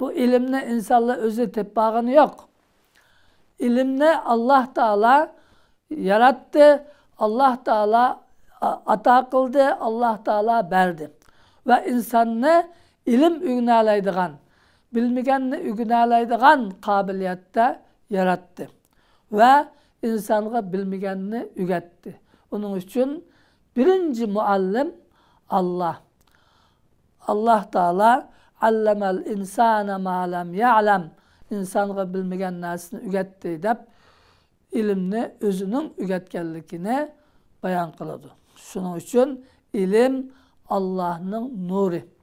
Bu ilimle insanla özetip bağını yok. İlimle Allah Teala yarattı. Allah Teala ata kıldı. Allah Teala verdi. Ve insanı ilim ügnalaydıgan, bilmegenini ügnalaydıgan kabiliyette yarattı. Ve insanı bilmegenini ügetti. Onun için birinci muallim Allah. Allah Teala allamel insane ma lem ya'lem. İnsanğa bilmegen näsini ügetdi dep ilimni özünün ügetkenlikini bayan kıladı. Şunun için ilim Allah'ın nuru.